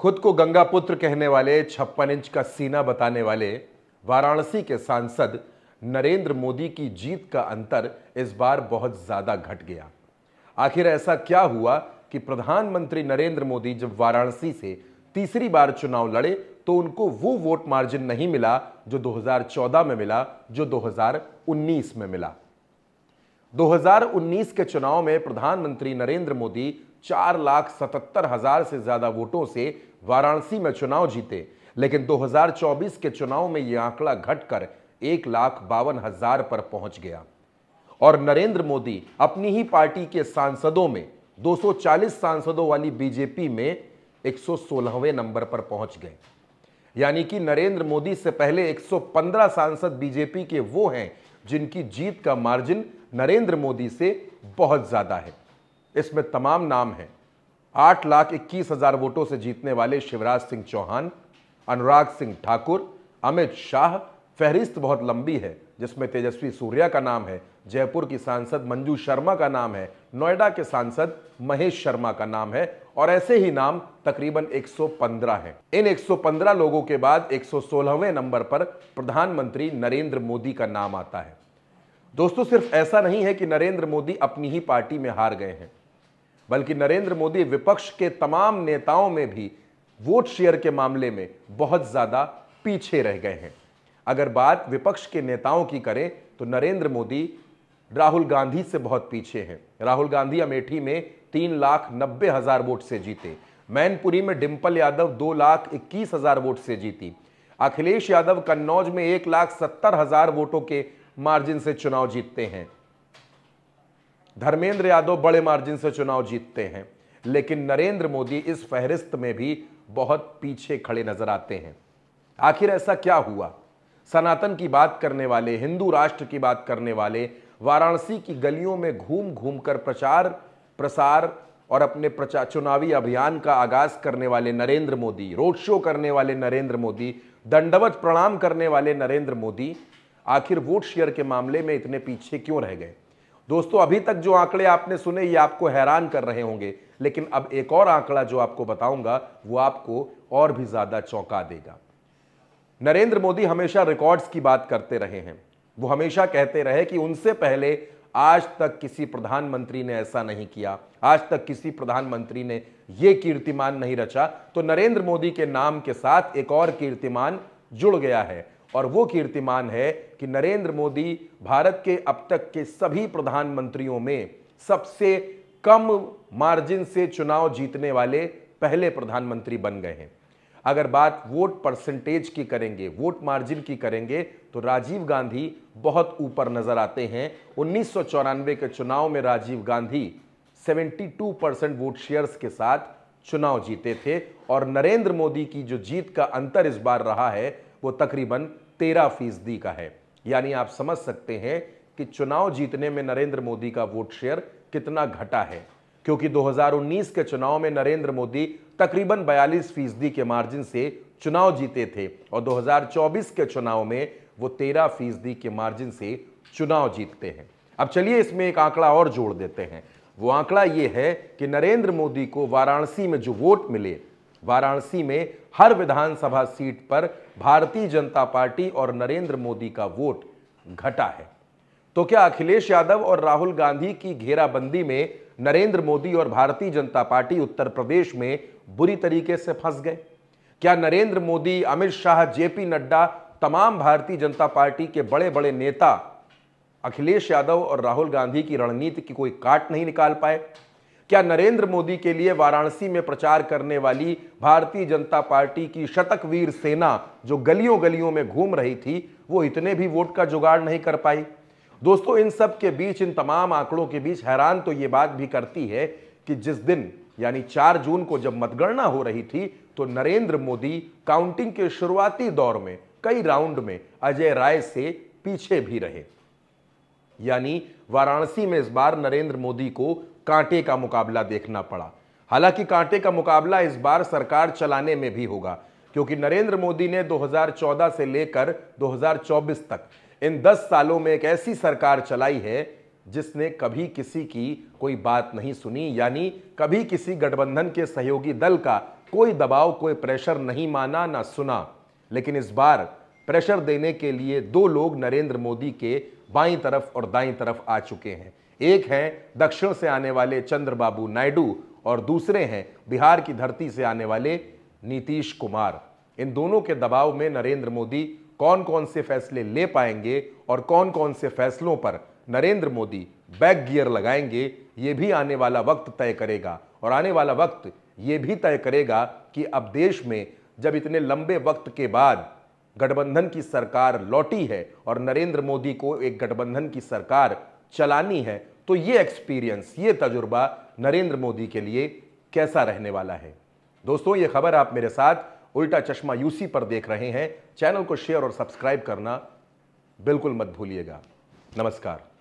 खुद को गंगा पुत्र कहने वाले छप्पन इंच का सीना बताने वाले वाराणसी के सांसद नरेंद्र मोदी की जीत का अंतर इस बार बहुत ज्यादा घट गया आखिर ऐसा क्या हुआ कि प्रधानमंत्री नरेंद्र मोदी जब वाराणसी से तीसरी बार चुनाव लड़े तो उनको वो वोट मार्जिन नहीं मिला जो 2014 में मिला जो 2019 में मिला 2019 के चुनाव में प्रधानमंत्री नरेंद्र मोदी चार लाख सतहत्तर हजार से ज्यादा वोटों से वाराणसी में चुनाव जीते लेकिन 2024 के चुनाव में यह आंकड़ा घटकर एक लाख बावन हजार पर पहुंच गया और नरेंद्र मोदी अपनी ही पार्टी के सांसदों में 240 सांसदों वाली बीजेपी में 116वें नंबर पर पहुंच गए यानी कि नरेंद्र मोदी से पहले 115 सांसद बीजेपी के वो हैं जिनकी जीत का मार्जिन नरेंद्र मोदी से बहुत ज्यादा है इसमें तमाम नाम हैं आठ लाख इक्कीस हजार वोटों से जीतने वाले शिवराज सिंह चौहान अनुराग सिंह ठाकुर अमित शाह फहरिस्त बहुत लंबी है जिसमें तेजस्वी सूर्या का नाम है जयपुर की सांसद मंजू शर्मा का नाम है नोएडा के सांसद महेश शर्मा का नाम है और ऐसे ही नाम तकरीबन 115 हैं। इन 115 लोगों के बाद 116वें नंबर पर प्रधानमंत्री नरेंद्र मोदी का नाम आता है दोस्तों सिर्फ ऐसा नहीं है कि नरेंद्र मोदी अपनी ही पार्टी में हार गए हैं बल्कि नरेंद्र मोदी विपक्ष के तमाम नेताओं में भी वोट शेयर के मामले में बहुत ज़्यादा पीछे रह गए हैं अगर बात विपक्ष के नेताओं की करें तो नरेंद्र मोदी राहुल गांधी से बहुत पीछे हैं राहुल गांधी अमेठी में तीन लाख नब्बे हजार वोट से जीते मैनपुरी में डिम्पल यादव दो लाख इक्कीस हजार वोट से जीती अखिलेश यादव कन्नौज में एक लाख सत्तर हजार वोटों के मार्जिन से चुनाव जीतते हैं धर्मेंद्र यादव बड़े मार्जिन से चुनाव जीतते हैं लेकिन नरेंद्र मोदी इस फहरिस्त में भी बहुत पीछे खड़े नजर आते हैं आखिर ऐसा क्या हुआ सनातन की बात करने वाले हिंदू राष्ट्र की बात करने वाले वाराणसी की गलियों में घूम घूम कर प्रचार प्रसार और अपने प्रचार चुनावी अभियान का आगाज करने वाले नरेंद्र मोदी रोड शो करने वाले नरेंद्र मोदी दंडवत प्रणाम करने वाले नरेंद्र मोदी आखिर वोट शेयर के मामले में इतने पीछे क्यों रह गए दोस्तों अभी तक जो आंकड़े आपने सुने ये आपको हैरान कर रहे होंगे लेकिन अब एक और आंकड़ा जो आपको बताऊंगा वो आपको और भी ज्यादा चौंका देगा नरेंद्र मोदी हमेशा रिकॉर्ड्स की बात करते रहे हैं वो हमेशा कहते रहे कि उनसे पहले आज तक किसी प्रधानमंत्री ने ऐसा नहीं किया आज तक किसी प्रधानमंत्री ने यह कीर्तिमान नहीं रचा तो नरेंद्र मोदी के नाम के साथ एक और कीर्तिमान जुड़ गया है और वो कीर्तिमान है कि नरेंद्र मोदी भारत के अब तक के सभी प्रधानमंत्रियों में सबसे कम मार्जिन से चुनाव जीतने वाले पहले प्रधानमंत्री बन गए हैं अगर बात वोट परसेंटेज की करेंगे वोट मार्जिन की करेंगे तो राजीव गांधी बहुत ऊपर नजर आते हैं उन्नीस के चुनाव में Rajiv Gandhi 72 percent vote shares के साथ चुनाव जीते थे और नरेंद्र मोदी की जो जीत का अंतर इस बार रहा है वो तकरीबन तेरह फीसदी का है यानी आप समझ सकते हैं कि चुनाव जीतने में नरेंद्र मोदी का वोट शेयर कितना घटा है क्योंकि 2019 के चुनाव में नरेंद्र मोदी तकरीबन 42 फीसदी के मार्जिन से चुनाव जीते थे और 2024 के चुनाव में वो 13 फीसदी के मार्जिन से चुनाव जीतते हैं अब चलिए इसमें एक आंकड़ा और जोड़ देते हैं वो आंकड़ा ये है कि नरेंद्र मोदी को वाराणसी में जो वोट मिले वाराणसी में हर विधानसभा सीट पर भारतीय जनता पार्टी और नरेंद्र मोदी का वोट घटा है तो क्या अखिलेश यादव और राहुल गांधी की घेराबंदी में नरेंद्र मोदी और भारतीय जनता पार्टी उत्तर प्रदेश में बुरी तरीके से फंस गए क्या नरेंद्र मोदी अमित शाह जेपी नड्डा तमाम भारतीय जनता पार्टी के बड़े बड़े नेता अखिलेश यादव और राहुल गांधी की रणनीति की कोई काट नहीं निकाल पाए क्या नरेंद्र मोदी के लिए वाराणसी में प्रचार करने वाली भारतीय जनता पार्टी की शतकवीर सेना जो गलियों गलियों में घूम रही थी वो इतने भी वोट का जुगाड़ नहीं कर पाई दोस्तों इन सब के बीच इन तमाम आंकड़ों के बीच हैरान तो ये बात भी करती है कि जिस दिन यानी 4 जून को जब मतगणना हो रही थी तो नरेंद्र मोदी काउंटिंग के शुरुआती दौर में कई राउंड में अजय राय से पीछे भी रहे यानी वाराणसी में इस बार नरेंद्र मोदी को कांटे का मुकाबला देखना पड़ा हालांकि कांटे का मुकाबला इस बार सरकार चलाने में भी होगा क्योंकि नरेंद्र मोदी ने 2014 से लेकर 2024 तक इन 10 सालों में एक ऐसी सरकार चलाई है जिसने कभी किसी की कोई बात नहीं सुनी यानी कभी किसी गठबंधन के सहयोगी दल का कोई दबाव कोई प्रेशर नहीं माना ना सुना लेकिन इस बार प्रेशर देने के लिए दो लोग नरेंद्र मोदी के बाईं तरफ और दाईं तरफ आ चुके हैं एक हैं दक्षिण से आने वाले चंद्रबाबू नायडू और दूसरे हैं बिहार की धरती से आने वाले नीतीश कुमार इन दोनों के दबाव में नरेंद्र मोदी कौन कौन से फैसले ले पाएंगे और कौन कौन से फैसलों पर नरेंद्र मोदी बैक गियर लगाएंगे ये भी आने वाला वक्त तय करेगा और आने वाला वक्त ये भी तय करेगा कि अब देश में जब इतने लंबे वक्त के बाद गठबंधन की सरकार लौटी है और नरेंद्र मोदी को एक गठबंधन की सरकार चलानी है तो ये एक्सपीरियंस ये तजुर्बा नरेंद्र मोदी के लिए कैसा रहने वाला है दोस्तों ये खबर आप मेरे साथ उल्टा चश्मा यूसी पर देख रहे हैं चैनल को शेयर और सब्सक्राइब करना बिल्कुल मत भूलिएगा नमस्कार